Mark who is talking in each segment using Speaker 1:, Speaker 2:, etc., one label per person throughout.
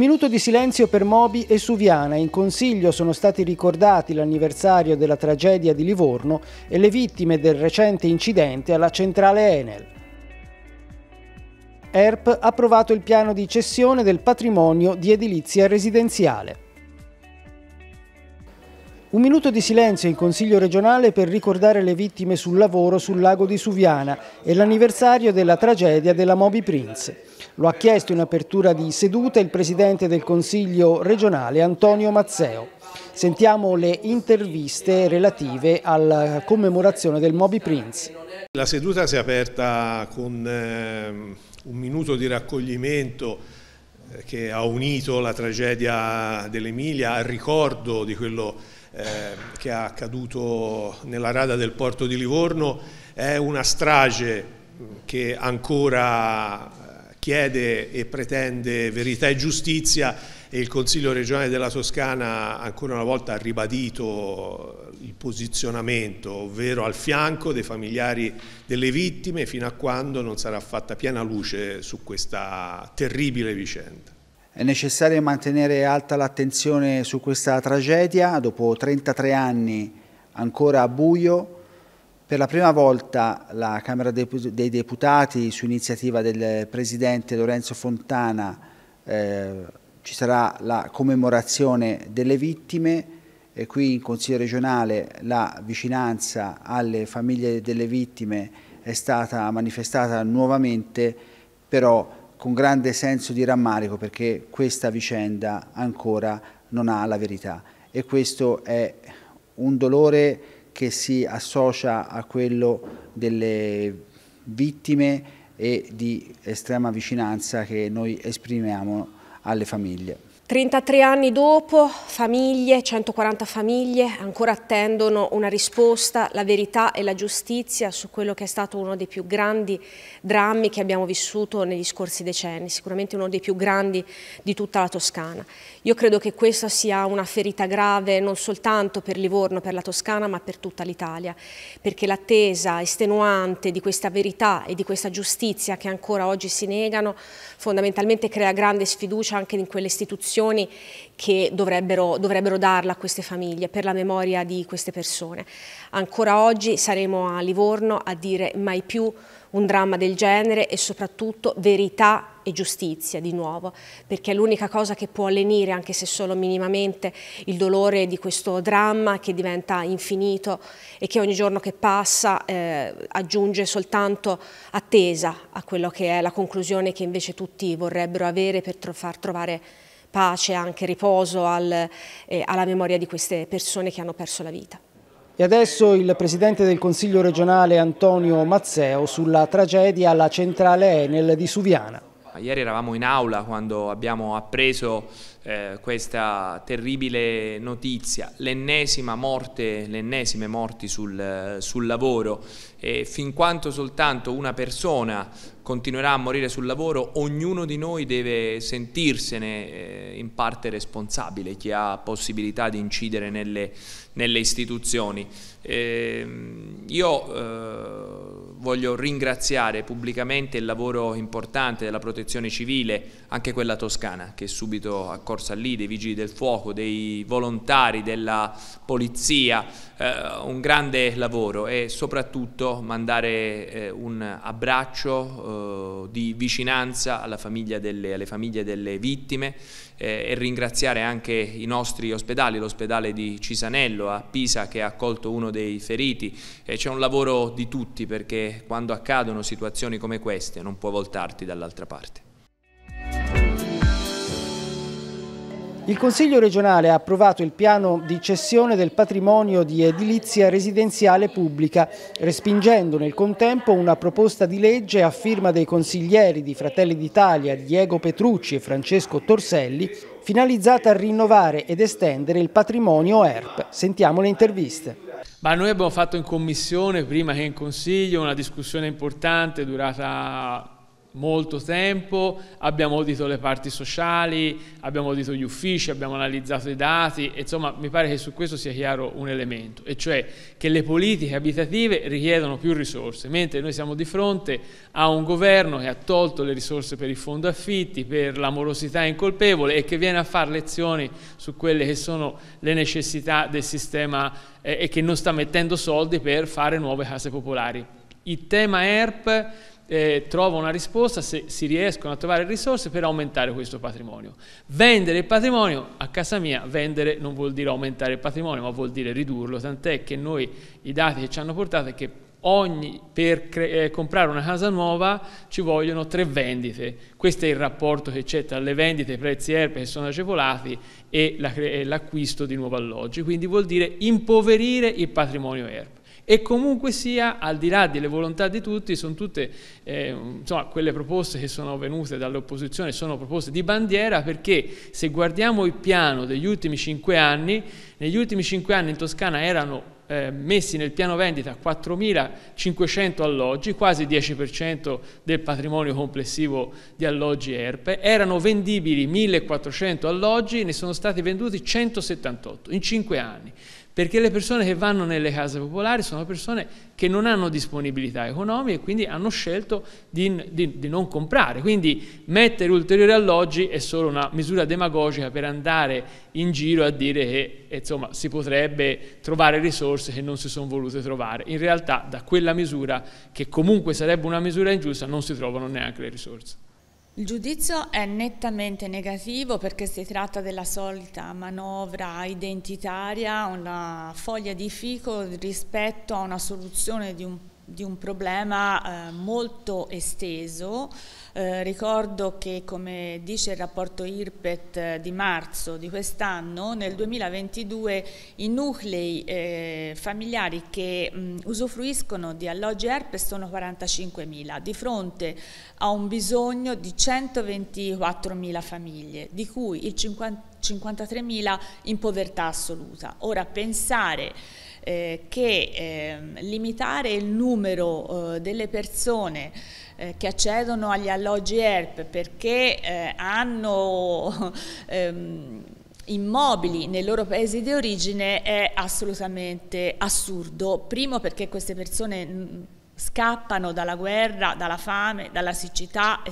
Speaker 1: minuto di silenzio per Moby e Suviana. In consiglio sono stati ricordati l'anniversario della tragedia di Livorno e le vittime del recente incidente alla centrale Enel. ERP ha approvato il piano di cessione del patrimonio di edilizia residenziale. Un minuto di silenzio in Consiglio regionale per ricordare le vittime sul lavoro sul lago di Suviana e l'anniversario della tragedia della Moby Prince. Lo ha chiesto in apertura di seduta il Presidente del Consiglio regionale Antonio Mazzeo. Sentiamo le interviste relative alla commemorazione del Moby Prince.
Speaker 2: La seduta si è aperta con ehm, un minuto di raccoglimento eh, che ha unito la tragedia dell'Emilia al ricordo di quello ehm, che è accaduto nella rada del porto di Livorno, è una strage che ancora chiede e pretende verità e giustizia e il Consiglio regionale della Toscana ancora una volta ha ribadito il posizionamento, ovvero al fianco dei familiari delle vittime fino a quando non sarà fatta piena luce su questa terribile vicenda.
Speaker 3: È necessario mantenere alta l'attenzione su questa tragedia, dopo 33 anni ancora a buio, per la prima volta la Camera dei Deputati, su iniziativa del Presidente Lorenzo Fontana, eh, ci sarà la commemorazione delle vittime e qui in Consiglio regionale la vicinanza alle famiglie delle vittime è stata manifestata nuovamente, però con grande senso di rammarico perché questa vicenda ancora non ha la verità e questo è un dolore che si associa a quello delle vittime e di estrema vicinanza che noi esprimiamo alle famiglie.
Speaker 4: 33 anni dopo, famiglie, 140 famiglie, ancora attendono una risposta, la verità e la giustizia su quello che è stato uno dei più grandi drammi che abbiamo vissuto negli scorsi decenni, sicuramente uno dei più grandi di tutta la Toscana. Io credo che questa sia una ferita grave non soltanto per Livorno, per la Toscana, ma per tutta l'Italia, perché l'attesa estenuante di questa verità e di questa giustizia che ancora oggi si negano, fondamentalmente crea grande sfiducia anche in quelle istituzioni istituzioni che dovrebbero, dovrebbero darla a queste famiglie per la memoria di queste persone. Ancora oggi saremo a Livorno a dire mai più un dramma del genere e soprattutto verità e giustizia di nuovo, perché è l'unica cosa che può lenire, anche se solo minimamente, il dolore di questo dramma che diventa infinito e che ogni giorno che passa eh, aggiunge soltanto attesa a quello che è la conclusione che invece tutti vorrebbero avere per tro far trovare pace, anche riposo al, eh, alla memoria di queste persone che hanno perso la vita.
Speaker 1: E adesso il Presidente del Consiglio regionale Antonio Mazzeo sulla tragedia alla centrale Enel di Suviana.
Speaker 5: Ieri eravamo in aula quando abbiamo appreso eh, questa terribile notizia, l'ennesima morte, le ennesime morti sul, eh, sul lavoro eh, fin quanto soltanto una persona continuerà a morire sul lavoro, ognuno di noi deve sentirsene eh, in parte responsabile, chi ha possibilità di incidere nelle, nelle istituzioni. Ehm, eh, io voglio ringraziare pubblicamente il lavoro importante della protezione civile, anche quella toscana che è subito accorsa lì, dei vigili del fuoco, dei volontari, della polizia, eh, un grande lavoro e soprattutto mandare eh, un abbraccio eh, di vicinanza delle, alle famiglie delle vittime eh, e ringraziare anche i nostri ospedali, l'ospedale di Cisanello a Pisa che ha accolto uno dei feriti. Eh, c'è un lavoro di tutti perché quando accadono situazioni come queste non può voltarti dall'altra parte.
Speaker 1: Il Consiglio regionale ha approvato il piano di cessione del patrimonio di edilizia residenziale pubblica, respingendo nel contempo una proposta di legge a firma dei consiglieri di Fratelli d'Italia Diego Petrucci e Francesco Torselli, finalizzata a rinnovare ed estendere il patrimonio ERP. Sentiamo le interviste.
Speaker 6: Ma noi abbiamo fatto in commissione, prima che in consiglio, una discussione importante durata molto tempo, abbiamo audito le parti sociali, abbiamo audito gli uffici, abbiamo analizzato i dati, insomma mi pare che su questo sia chiaro un elemento, e cioè che le politiche abitative richiedono più risorse, mentre noi siamo di fronte a un governo che ha tolto le risorse per il fondo affitti, per l'amorosità incolpevole e che viene a fare lezioni su quelle che sono le necessità del sistema eh, e che non sta mettendo soldi per fare nuove case popolari. Il tema ERP eh, trova una risposta se si riescono a trovare risorse per aumentare questo patrimonio. Vendere il patrimonio, a casa mia, vendere non vuol dire aumentare il patrimonio, ma vuol dire ridurlo, tant'è che noi i dati che ci hanno portato è che ogni, per cre- eh, comprare una casa nuova ci vogliono tre vendite. Questo è il rapporto che c'è tra le vendite, i prezzi ERP che sono agevolati e, la cre- e l'acquisto di nuovi alloggi, quindi vuol dire impoverire il patrimonio ERP e comunque sia, al di là delle volontà di tutti, sono tutte eh, insomma, quelle proposte che sono venute dall'opposizione, sono proposte di bandiera perché se guardiamo il piano degli ultimi cinque anni, negli ultimi cinque anni in Toscana erano eh, messi nel piano vendita 4.500 alloggi, quasi 10% del patrimonio complessivo di alloggi ERPE, erano vendibili 1.400 alloggi, ne sono stati venduti 178 in cinque anni perché le persone che vanno nelle case popolari sono persone che non hanno disponibilità economiche e quindi hanno scelto di, di, di, non comprare. Quindi mettere ulteriori alloggi è solo una misura demagogica per andare in giro a dire che eh, insomma, si potrebbe trovare risorse che non si sono volute trovare. In realtà da quella misura, che comunque sarebbe una misura ingiusta, non si trovano neanche le risorse.
Speaker 7: Il giudizio è nettamente negativo perché si tratta della solita manovra identitaria, una foglia di fico rispetto a una soluzione di un di un problema eh, molto esteso. Eh, ricordo che, come dice il rapporto IRPET eh, di marzo di quest'anno, nel 2022 i nuclei eh, familiari che mh, mm, usufruiscono di alloggi ERP sono 45.000, di fronte a un bisogno di 124.000 famiglie, di cui il 53.000 in povertà assoluta. Ora, pensare eh, che eh, limitare il numero eh, delle persone eh, che accedono agli alloggi ERP perché eh, hanno ehm, immobili nei loro paesi di origine è assolutamente assurdo. Primo perché queste persone scappano dalla guerra, dalla fame, dalla siccità e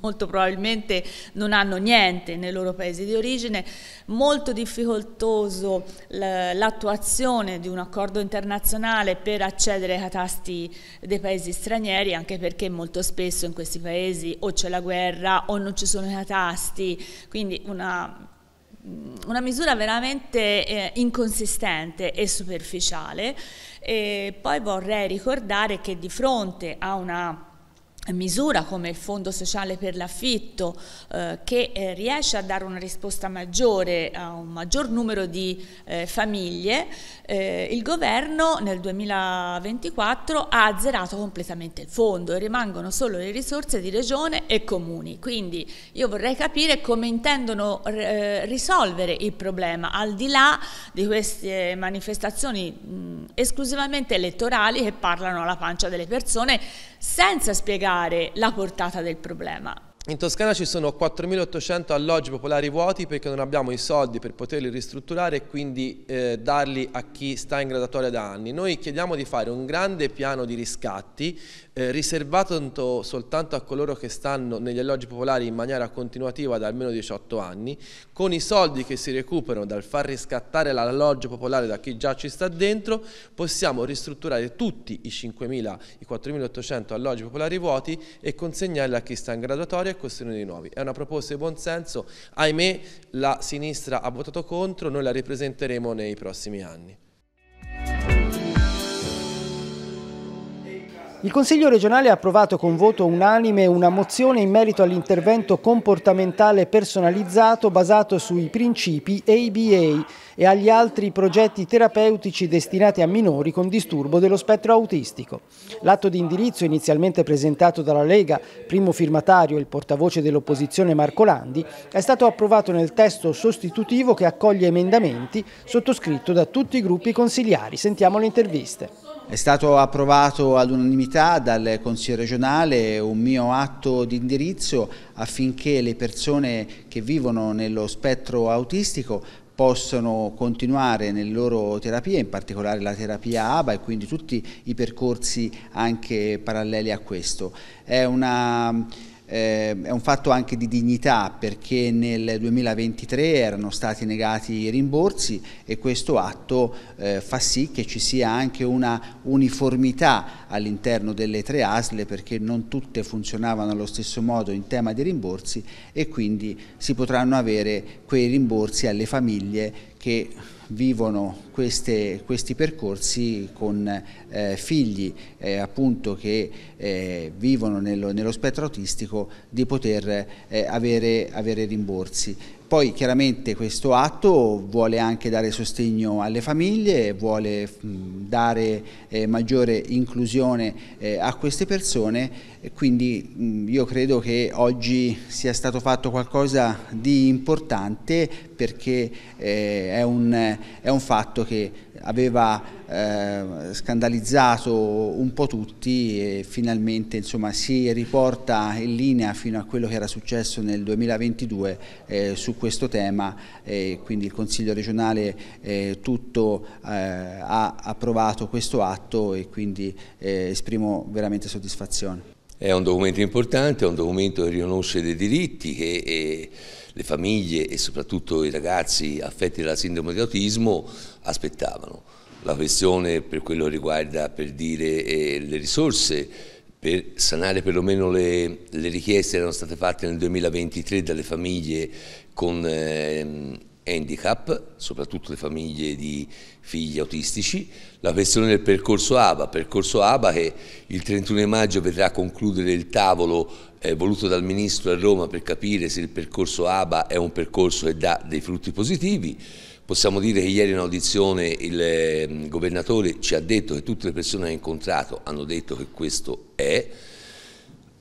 Speaker 7: molto probabilmente non hanno niente nei loro paesi di origine, molto difficoltoso l'attuazione di un accordo internazionale per accedere ai catasti dei paesi stranieri, anche perché molto spesso in questi paesi o c'è la guerra o non ci sono i catasti, quindi una una misura veramente eh, inconsistente e superficiale e poi vorrei ricordare che di fronte a una misura come il Fondo Sociale per l'Affitto eh, che eh, riesce a dare una risposta maggiore a un maggior numero di eh, famiglie, eh, il governo nel 2024 ha azzerato completamente il fondo e rimangono solo le risorse di regione e comuni. Quindi io vorrei capire come intendono eh, risolvere il problema al di là di queste manifestazioni mh, esclusivamente elettorali che parlano alla pancia delle persone senza spiegare la portata del problema.
Speaker 5: In Toscana ci sono 4.800 alloggi popolari vuoti perché non abbiamo i soldi per poterli ristrutturare e quindi eh, darli a chi sta in gradatoria da anni. Noi chiediamo di fare un grande piano di riscatti eh, riservato soltanto a coloro che stanno negli alloggi popolari in maniera continuativa da almeno 18 anni, con i soldi che si recuperano dal far riscattare l'alloggio popolare da chi già ci sta dentro, possiamo ristrutturare tutti i, i 4.800 alloggi popolari vuoti e consegnarli a chi sta in graduatoria costruire di nuovi. È una proposta di buonsenso, ahimè la sinistra ha votato contro, noi la ripresenteremo nei prossimi anni.
Speaker 1: Il Consiglio regionale ha approvato con voto unanime una mozione in merito all'intervento comportamentale personalizzato basato sui principi ABA e agli altri progetti terapeutici destinati a minori con disturbo dello spettro autistico. L'atto di indirizzo inizialmente presentato dalla Lega, primo firmatario e il portavoce dell'opposizione Marco Landi, è stato approvato nel testo sostitutivo che accoglie emendamenti sottoscritto da tutti i gruppi consigliari. Sentiamo le interviste.
Speaker 3: È stato approvato all'unanimità dal Consiglio regionale un mio atto di indirizzo affinché le persone che vivono nello spettro autistico possono continuare nelle loro terapie, in particolare la terapia ABA e quindi tutti i percorsi anche paralleli a questo. È una eh, è un fatto anche di dignità perché nel 2023 erano stati negati i rimborsi e questo atto eh, fa sì che ci sia anche una uniformità all'interno delle tre asle perché non tutte funzionavano allo stesso modo in tema di rimborsi e quindi si potranno avere quei rimborsi alle famiglie che vivono queste, questi percorsi con eh, figli eh, appunto che eh, vivono nello, nello, spettro autistico di poter eh, avere, avere rimborsi. Poi chiaramente questo atto vuole anche dare sostegno alle famiglie, vuole dare eh, maggiore inclusione eh, a queste persone, quindi mh, io credo che oggi sia stato fatto qualcosa di importante perché eh, è, un, è, un, fatto che aveva eh, scandalizzato un po' tutti e finalmente insomma, si riporta in linea fino a quello che era successo nel 2022 eh, su questo tema quindi il Consiglio regionale eh, tutto eh, ha approvato questo atto e quindi eh, esprimo veramente soddisfazione.
Speaker 8: È un documento importante, è un documento che riconosce dei diritti che eh, le famiglie e soprattutto i ragazzi affetti dalla sindrome di autismo aspettavano. La questione per quello che riguarda per dire, eh, le risorse, per sanare perlomeno le, le, richieste che erano state fatte nel 2023 dalle famiglie con... Eh, handicap, soprattutto le famiglie di figli autistici, la questione del percorso ABA, percorso ABA che il 31 maggio vedrà concludere il tavolo eh, voluto dal Ministro a Roma per capire se il percorso ABA è un percorso che dà dei frutti positivi. Possiamo dire che ieri in audizione il ehm, governatore ci ha detto che tutte le persone che ha incontrato hanno detto che questo è.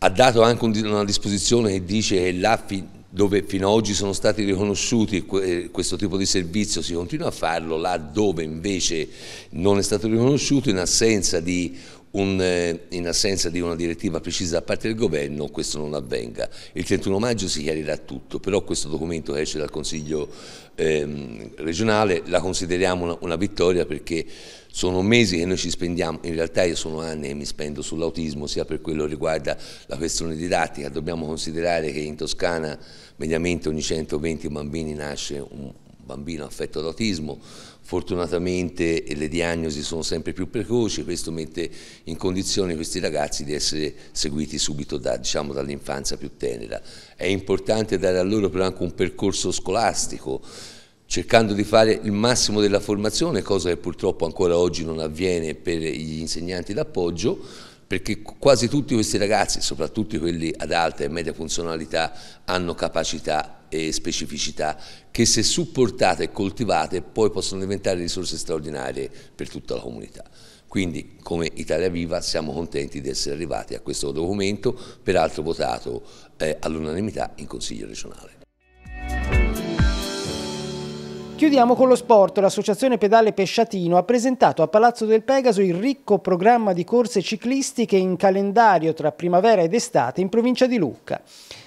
Speaker 8: Ha dato anche una disposizione che dice che l'AFI dove fino ad oggi sono stati riconosciuti questo tipo di servizio si continua a farlo, là dove invece non è stato riconosciuto in assenza di un, eh, in assenza di una direttiva precisa da parte del governo questo non avvenga. Il 31 maggio si chiarirà tutto, però questo documento che esce dal Consiglio ehm, regionale la consideriamo una, una, vittoria perché sono mesi che noi ci spendiamo, in realtà io sono anni che mi spendo sull'autismo sia per quello che riguarda la questione didattica, dobbiamo considerare che in Toscana mediamente ogni 120 bambini nasce un bambino affetto da autismo, Fortunatamente eh, le diagnosi sono sempre più precoci, questo mette in condizione questi ragazzi di essere seguiti subito da, diciamo, dall'infanzia più tenera. È importante dare a loro però anche un percorso scolastico, cercando di fare il massimo della formazione, cosa che purtroppo ancora oggi non avviene per gli insegnanti d'appoggio, perché quasi tutti questi ragazzi, soprattutto quelli ad alta e media funzionalità, hanno capacità e specificità che se supportate e coltivate poi possono diventare risorse straordinarie per tutta la comunità. Quindi come Italia Viva siamo contenti di essere arrivati a questo documento, peraltro votato eh, all'unanimità in Consiglio regionale.
Speaker 1: Chiudiamo con lo sport. L'associazione Pedale Pesciatino ha presentato a Palazzo del Pegaso il ricco programma di corse ciclistiche in calendario tra primavera ed estate in provincia di Lucca.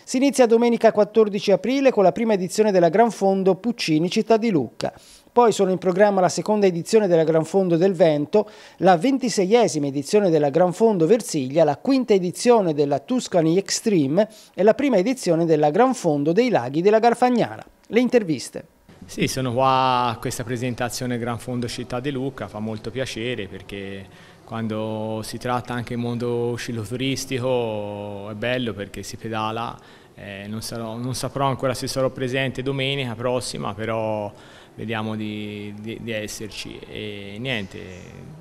Speaker 1: Si inizia domenica 14 aprile con la prima edizione della Gran Fondo Puccini Città di Lucca. Poi sono in programma la seconda edizione della Gran Fondo del Vento, la ventiseiesima edizione della Gran Fondo Versiglia, la quinta edizione della Tuscany Extreme e la prima edizione della Gran Fondo dei Laghi della Garfagnana. Le interviste.
Speaker 6: Sì, sono qua a questa presentazione Gran Fondo Città di Lucca, fa molto piacere perché quando si tratta anche del mondo sciiloturistico è bello perché si pedala, eh, non, sarò, non saprò ancora se sarò presente domenica prossima, però vediamo di, di, di esserci e niente,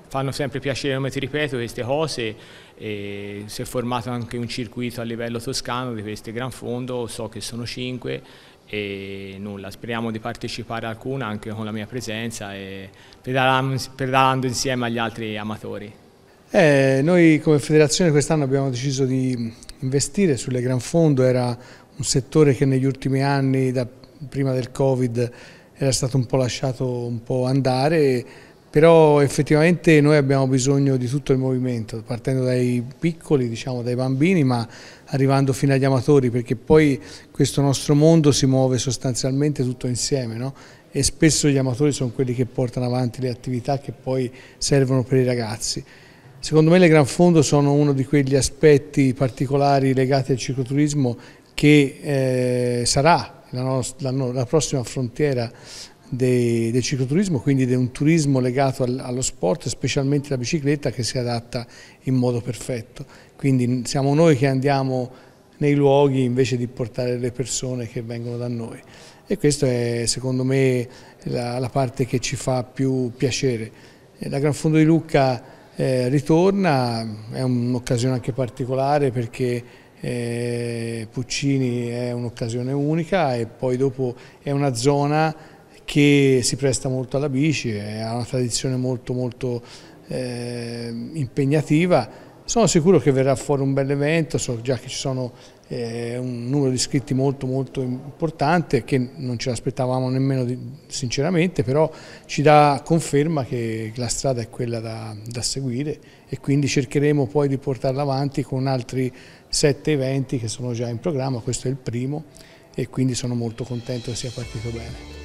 Speaker 6: fanno sempre piacere, come ti ripeto, queste cose e si è formato anche un circuito a livello toscano di queste Gran Fondo, so che sono cinque e nulla, speriamo di partecipare a alcuna anche con la mia presenza e pedalando insieme agli altri amatori.
Speaker 2: Eh, noi come federazione quest'anno abbiamo deciso di investire sulle Gran Fondo, era un settore che negli ultimi anni, da prima del Covid, era stato un po' lasciato un po' andare, però effettivamente noi abbiamo bisogno di tutto il movimento, partendo dai piccoli, diciamo, dai bambini, ma arrivando fino agli amatori, perché poi questo nostro mondo si muove sostanzialmente tutto insieme, no? e spesso gli amatori sono quelli che portano avanti le attività che poi servono per i ragazzi. Secondo me le Gran Fondo sono uno di quegli aspetti particolari legati al cicloturismo che eh, sarà la, nostra, la, la prossima frontiera del cicloturismo, quindi di un turismo legato al, allo sport, specialmente la bicicletta che si adatta in modo perfetto. Quindi siamo noi che andiamo nei luoghi invece di portare le persone che vengono da noi. E questa è secondo me la, la parte che ci fa più piacere. La Gran Fondo di Lucca eh, ritorna, è un'occasione anche particolare perché eh, Puccini è un'occasione unica e poi dopo è una zona che si presta molto alla bici, ha una tradizione molto molto eh, impegnativa. Sono sicuro che verrà fuori un bel evento, so già che ci sono eh, un numero di iscritti molto molto importante che non ce l'aspettavamo nemmeno di, sinceramente, però ci dà conferma che la strada è quella da, da seguire e quindi cercheremo poi di portarla avanti con altri sette eventi che sono già in programma, questo è il primo e quindi sono molto contento che sia partito bene.